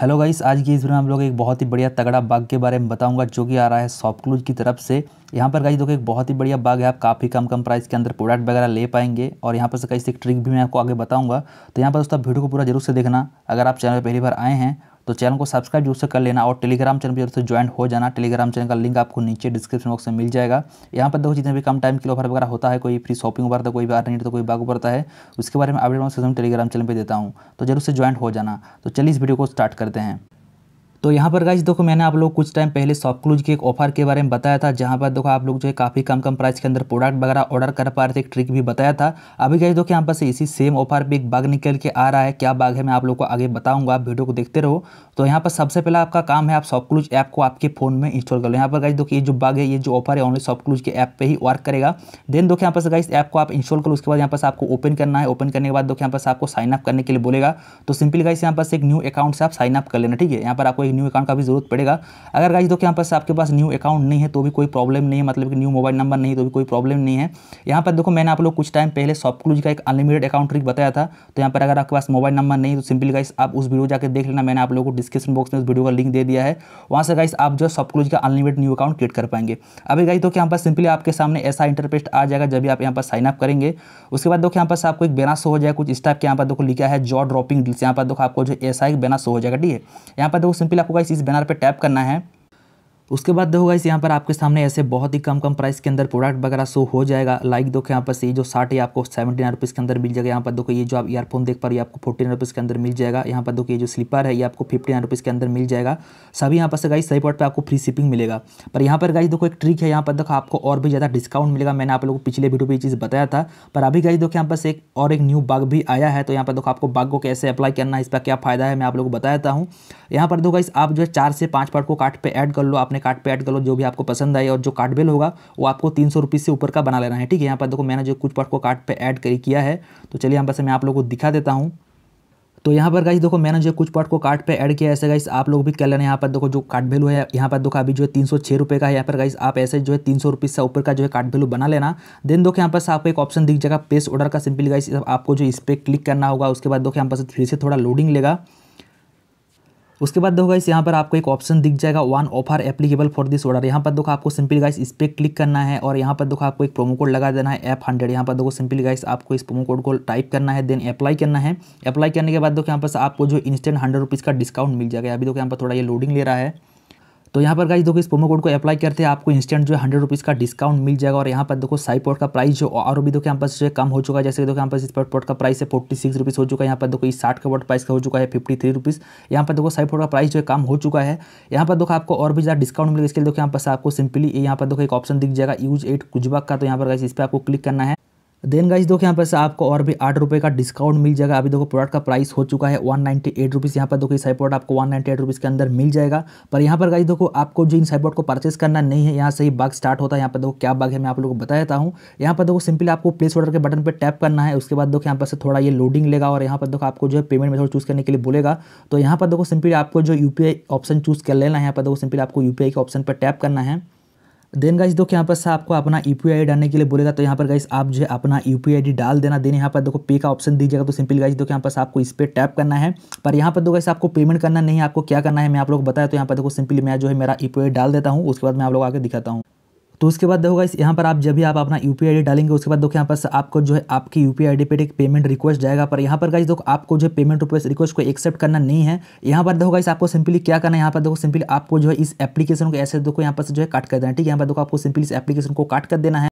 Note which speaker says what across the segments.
Speaker 1: hello guys आज की इस वीडियो में हम लोग एक बहुत ही बढ़िया तगड़ा बाग के बारे में बताऊंगा जो कि आ रहा है क्लूज की तरफ से यहाँ पर गाइस देखो एक बहुत ही बढ़िया बाग है आप काफ़ी कम कम प्राइस के अंदर प्रोडक्ट वगैरह ले पाएंगे और यहाँ पर से कई एक ट्रिक भी मैं आपको आगे बताऊँगा तो यहाँ पर दोस्तों वीडियो को पूरा जरूर से देखना अगर आप चैनल पर पहली बार आए हैं तो चैनल को सब्सक्राइब जरूर से कर लेना और टेलीग्राम चैनल पर जरूर से ज्वाइन हो जाना टेलीग्राम चैनल का लिंक आपको नीचे डिस्क्रिप्शन बॉक्स में मिल जाएगा यहाँ पर देखो जितने भी कम टाइम के ऑफर वगैरह होता है कोई फ्री शॉपिंग उभरता कोई बार नहीं तो कोई बाग उभरता है उसके बारे में अपडेट टेलीग्राम चैनल पर देता हूँ तो जरूर से ज्वाइन हो जाना तो चलिए इस वीडियो को स्टार्ट करते हैं तो यहाँ पर गाइज देखो मैंने आप लोग कुछ टाइम पहले शॉपक्लूज के एक ऑफर के बारे में बताया था जहाँ पर देखो आप लोग जो है काफ़ी कम कम प्राइस के अंदर प्रोडक्ट वगैरह ऑर्डर कर पा रहे थे एक ट्रिक भी बताया था अभी गाइज देखो यहाँ पर से इसी सेम ऑफर पर एक बाग निकल के आ रहा है क्या बाग है मैं आप लोग को आगे बताऊँगा आप वीडियो को देखते रहो तो यहाँ पर सबसे पहला आपका काम है आप शॉपक्लूज ऐप को आपके फोन में इंस्टॉल कर लो यहाँ पर गाइज देखो ये जो बाग है ये जो ऑफर है ऑनली शॉपक्लूज के ऐप पर ही वर्क करेगा देन देखो यहाँ पर गाइज ऐप को आप इंस्टॉल करो उसके बाद यहाँ पर आपको ओपन करना है ओपन करने के बाद देखो यहाँ पर आपको साइनअप करने के लिए बोलेगा तो सिंपली गाइस यहाँ पर एक न्यू अकाउंट से आप साइनअप कर लेना ठीक है यहाँ पर आपको कोई न्यू अकाउंट का भी जरूरत पड़ेगा अगर गाइज देखो यहाँ पर आपके पास न्यू अकाउंट नहीं है तो भी कोई प्रॉब्लम नहीं है मतलब कि न्यू मोबाइल नंबर नहीं तो भी कोई प्रॉब्लम नहीं है यहाँ पर देखो मैंने आप लोग कुछ टाइम पहले शॉपक्लूज का एक अनलिमिटेड अकाउंट ट्रिक बताया था तो यहाँ पर अगर आपके पास मोबाइल नंबर नहीं तो सिंपली गाइस आप उस वीडियो जाकर देख लेना मैंने आप लोगों को डिस्क्रिप्शन बॉक्स में उस वीडियो का लिंक दे दिया है वहाँ से गाइस आप जो शॉपक्लूज का अनलिमिटेड न्यू अकाउंट क्रिएट कर पाएंगे अभी गाइस देखो यहाँ पर सिंपली आपके सामने ऐसा इंटरपेस्ट आ जाएगा जब भी आप यहाँ पर साइनअप करेंगे उसके बाद देखो यहाँ पर आपको एक बेना शो हो जाएगा कुछ स्टाफ के यहाँ पर देखो लिखा है जॉ ड्रॉपिंग डील्स यहाँ पर देखो आपको जो ऐसा एक बेना शो हो जाएगा ठीक है यहाँ पर देखो सिंपली लिए आपको इस बैनर पर टैप करना है उसके बाद देखो गाइस यहाँ पर आपके सामने ऐसे बहुत ही कम कम प्राइस के अंदर प्रोडक्ट वगैरह शो हो जाएगा लाइक देखो यहाँ पर से जो शर्ट है आपको सेवेंटी नाइन रुपीज़ के अंदर मिल जाएगा यहाँ पर देखो ये जो आप ईयरफोन देख पा रहे हो आपको फोर्टी नाइन रुपीज़ के अंदर मिल जाएगा यहाँ पर देखो ये जो स्लीपर है ये आपको फिफ्टी नाइन रुपीज़ के अंदर मिल जाएगा सभी यहाँ पर से गाइस सही पॉट पर आपको फ्री शिपिंग मिलेगा पर यहाँ पर गाइस देखो एक ट्रिक है यहाँ पर देखो आपको और भी ज़्यादा डिस्काउंट मिलेगा मैंने आप लोगों को पिछले वीडियो पर ये चीज़ बताया था पर अभी गाइस देखो यहाँ पर एक और एक न्यू बाग भी आया है तो यहाँ पर देखो आपको बाग को कैसे अप्लाई करना है इसका क्या फ़ायदा है मैं आप लोग को बताता हूँ यहाँ पर देखो गाइस आप जो है चार से पाँच पार्ट को कार्ड पर ऐड कर लो आपने अपने कार्ड पे ऐड कर लो जो भी आपको पसंद आए और जो कार्ड बिल होगा वो आपको तीन सौ से ऊपर का बना लेना है ठीक है यहाँ पर देखो मैंने जो कुछ पार्ट को कार्ड पर ऐड कर किया है तो चलिए यहाँ पर से मैं आप लोग को दिखा देता हूँ तो यहाँ पर गाइस देखो मैंने जो कुछ पार्ट को कार्ड पे ऐड किया ऐसे गाइस आप लोग भी कर लेना यहाँ पर देखो जो कार्ड वैल्यू है यहाँ पर देखो अभी जो है तीन सौ छः रुपये का है यहाँ पर गाइस आप ऐसे जो है तीन सौ रुपये से ऊपर का जो है कार्ड वैल्यू बना लेना देन देखो यहाँ पर आपको एक ऑप्शन दिख जाएगा पेस ऑर्डर का सिंपली गाइस आपको जो इस पर क्लिक करना होगा उसके बाद देखो यहाँ पर फिर से थोड़ा लोडिंग लेगा उसके बाद देखो गाइस यहाँ पर आपको एक ऑप्शन दिख जाएगा one offer applicable for this order यहाँ पर देखो आपको सिंपल गाइस इस पर क्लिक करना है और यहाँ पर देखो आपको एक प्रोमो कोड लगा देना है एफ हंड्रेड यहाँ पर देखो सिंपल गाइस आपको इस प्रोमो कोड को टाइप करना है देन अप्लाई करना है अप्लाई करने के बाद देखो यहाँ पर आपको जो इंस्टेंट हंड्रेड रुपीज़ का डिस्काउंट मिल जाएगा अभी देखो यहाँ पर थोड़ा ये लोडिंग ले रहा है तो यहाँ पर गाइज देखो इस प्रोमो कोड को अप्लाई करते हैं आपको इंस्टेंट जो है हंड्रेड रुपीज़ का डिस्काउंट मिल जाएगा और यहाँ पर देखो साइपोर्ट का प्राइस जो और भी देखो यहाँ पर जो है कम हो चुका है जैसे देखो यहाँ पर इस पोर्ट का प्राइस है फोर्टी सिक्स रुपीज़ हो चुका है यहाँ पर देखो इस साठ का वर्ड प्राइस का हो चुका है फिफ्टी थ्री रुपीज़ यहाँ पर देखो साइपोर्ट का प्राइस जो है कम हो चुका है यहाँ पर देखो आपको और भी ज़्यादा डिस्काउंट मिलेगा इसके लिए देखो यहाँ पर आपको सिंपली यहाँ पर देखो एक ऑप्शन दिख जाएगा यूज एट कुजबक का तो यहाँ पर गाइज इस पर आपको क्लिक करना है देन गाइज देखो यहाँ पर से आपको और भी आठ रुपये का डिस्काउंट मिल जाएगा अभी देखो प्रोडक्ट का प्राइस हो चुका है वन नाइन्टी एट रुपीज़ यहाँ पर देखो ये साइपोर्ट आपको वन नाइन्टी एट रुपीज़ के अंदर मिल जाएगा पर यहाँ पर गाइस देखो आपको जो इन साइपोर्ट को परचेस करना नहीं है यहाँ से ही बग स्टार्ट होता है यहाँ पर देखो क्या बग है मैं आप लोग को बता हूँ यहाँ पर देखो सिंपली आपको प्लेस ऑर्डर के बटन पर टैप करना है उसके बाद देखो यहाँ पर से थोड़ा ये लोडिंग लेगा और यहाँ पर देखो आपको जो है पेमेंट मेथड चूज़ करने के लिए बोलेगा तो यहाँ पर देखो सिंपली आपको जो यू ऑप्शन चूज़ कर लेना है यहाँ पर देखो सिंपली आपको यू के ऑप्शन पर टैप करना है देन गाइस देखो यहाँ पर से आपको अपना यू e पी डालने के लिए बोलेगा तो यहाँ पर गाइस आप जो है अपना यू e पी डाल देना देन यहाँ पर देखो पे का ऑप्शन दीजिएगा तो सिंपल गाइस देखो यहाँ पर आपको इस पर टैप करना है पर यहाँ पर दो तो गाइस आपको पेमेंट करना नहीं आपको क्या करना है मैं आप लोग बताया तो यहाँ पर देखो सिंपली मैं जो है मेरा यू e डाल देता हूँ उसके बाद मैं आप लोग आगे दिखाता हूँ तो उसके बाद देखो इस यहाँ पर आप जब भी आप अपना यू पी डालेंगे उसके बाद देखो यहाँ पर आपको जो है आपकी यू पी पे एक पेमेंट रिक्वेस्ट जाएगा पर यहाँ पर गाइस देखो आपको जो पेमेंट रिक्वेस्ट को एक्सेप्ट करना नहीं है यहाँ पर देखो गाइस आपको सिंपली क्या करना है यहाँ पर देखो सिंपली आपको जो है इस एप्लीकेशन को ऐसे देखो यहाँ पर जो है काट कर देना ठीक है यहाँ पर देखो आपको सिंपली इस एप्लीकेशन को काट कर देना है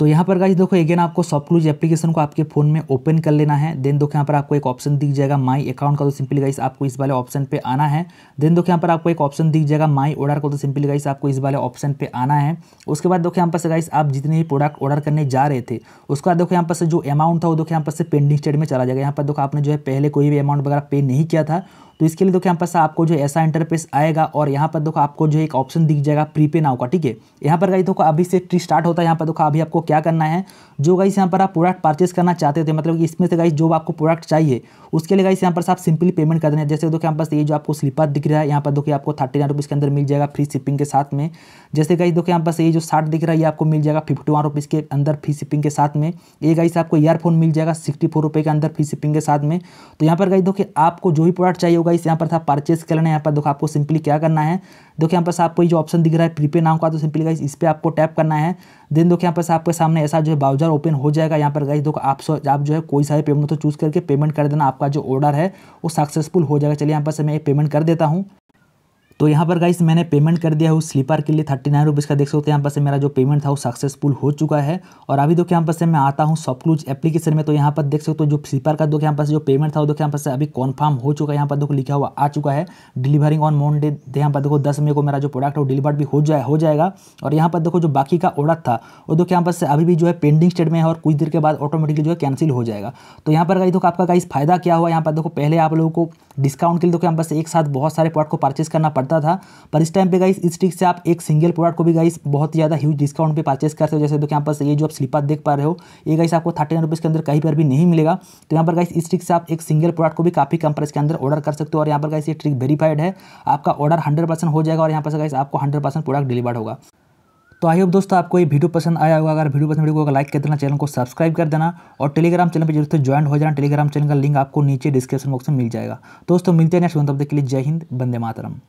Speaker 1: तो यहाँ पर गाइज देखो अगेन आपको सॉफ्ट क्लूज एप्लीकेशन को आपके फोन में ओपन कर लेना है देन देखो यहाँ पर आपको एक ऑप्शन दिख जाएगा माई अकाउंट का तो सिंपली गाइस आपको इस वाले ऑप्शन पे आना है देन देखो यहाँ पर आपको एक ऑप्शन दिख जाएगा माई ऑर्डर का तो सिंपली गाइस आपको इस वाले ऑप्शन पे आना है उसके बाद देखो यहाँ पर से गाइस आप जितने भी प्रोडक्ट ऑर्डर करने जा रहे थे उसके बाद देखो यहाँ पर से जो अमाउंट था वो देखो यहाँ पर से पेंडिंग स्टेट में चला जाएगा यहाँ पर देखो आपने जो है पहले कोई भी अमाउंट वगैरह पे नहीं किया था तो इसके लिए देखो यहाँ पर आपको जो ऐसा इंटरफेस आएगा और यहाँ पर देखो आपको जो एक ऑप्शन दिख जाएगा प्रीपे नाव का ठीक है यहाँ पर गाइस देखो अभी से ट्री स्टार्ट होता है यहाँ पर देखो अभी आपको क्या करना है जो गाइस यहाँ पर आप प्रोडक्ट परचेस करना चाहते थे मतलब इसमें से गाइस जो आपको प्रोडक्ट चाहिए उसके लिए गाइस यहाँ पर आप सिंपली पेमेंट कर देना है जैसे देखो यहाँ पर ये जो आपको स्लीपर दिख रहा है यहाँ पर देखिए आपको थर्टी नाइन रुपीज़ के अंदर मिल जाएगा फ्री शिपिंग के साथ में जैसे गाइस देखो यहाँ पर ये जो साठ दिख रहा है ये आपको मिल जाएगा फिफ्टी वन रुपीज़ के अंदर फ्री शिपिंग के साथ में ये गाइस आपको ईयरफोन मिल जाएगा सिक्सटी फोर रुपये के अंदर फ्री शिपिंग के साथ में तो यहाँ पर गाइस देखो आपको जो भी प्रोडक्ट चाहिए गाइस यहाँ पर था परचेस कर लेना यहाँ पर देखो आपको सिंपली क्या करना है देखो यहाँ पर आपको जो ऑप्शन दिख रहा है प्रीपे नाम का तो सिंपली गाइस इस पर आपको टैप करना है देन देखो यहाँ पर आपके सामने ऐसा जो है ब्राउजर ओपन हो जाएगा यहाँ पर गाइस देखो आप आप जो है कोई सारे पेमेंट तो चूज़ करके पेमेंट कर देना आपका जो ऑर्डर है वो सक्सेसफुल हो जाएगा चलिए यहाँ पर मैं पेमेंट कर देता हूँ तो यहाँ पर गाइस मैंने पेमेंट कर दिया है उस स्लीपर के लिए थर्टी नाइन रुपीज़ का देख सकते हो यहाँ पर से मेरा जो पेमेंट था वो सक्सेसफुल हो चुका है और अभी देखो यहाँ पर से मैं आता हूँ शॉपक्लूज एप्लीकेशन में तो यहाँ पर देख सकते हो जो स्लीपर का दो यहाँ पर से जो पेमेंट था वो देखो यहाँ पर से अभी कॉन्फर्म हो चुका है यहाँ पर देखो लिखा हुआ आ चुका है डिलीवरिंग ऑन मोनडे यहाँ पर देखो दस मे को मेरा जो प्रोडक्ट है वो डिलीवर भी हो जाए हो जाएगा और यहाँ पर देखो जो बाकी का ऑर्डर था वो देखो यहाँ पर से अभी भी जो है पेंडिंग स्टेट में है और कुछ देर के बाद ऑटोमेटिकली जो है कैंसिल हो जाएगा तो यहाँ पर गाइस देखो आपका गाइस फायदा क्या हुआ यहाँ पर देखो पहले आप लोगों को डिस्काउंट के लिए देखो यहाँ पर एक साथ बहुत सारे प्रोडक्ट को परचेज करना पड़ता करता था पर इस टाइम पे गाइस इस ट्रिक से आप एक सिंगल प्रोडक्ट को भी गाइस बहुत ही ज़्यादा ह्यूज डिस्काउंट पे परचेस कर सकते हो जैसे देखो यहाँ पर ये जो आप स्लीपर देख पा रहे हो ये गाइस आपको थर्टी नाइन के अंदर कहीं पर भी नहीं मिलेगा तो यहाँ पर गाइस इस ट्रिक से आप एक सिंगल प्रोडक्ट को भी काफ़ी कम प्राइस के अंदर ऑर्डर कर सकते हो और यहाँ पर गाइस ये ट्रिक वेरीफाइड है आपका ऑर्डर हंड्रेड हो जाएगा और यहाँ पर गाइस आपको हंड्रेड प्रोडक्ट डिलीवर होगा तो आई होप दोस्तों आपको ये वीडियो पसंद आया होगा अगर वीडियो पसंद वीडियो को लाइक कर देना चैनल को सब्सक्राइब कर देना और टेलीग्राम चैनल पर जरूर से ज्वाइन हो जाना टेलीग्राम चैनल का लिंक आपको नीचे डिस्क्रिप्शन बॉक्स में मिल जाएगा दोस्तों मिलते हैं नेक्स्ट वन तब तक के लिए जय हिंद बंदे मातरम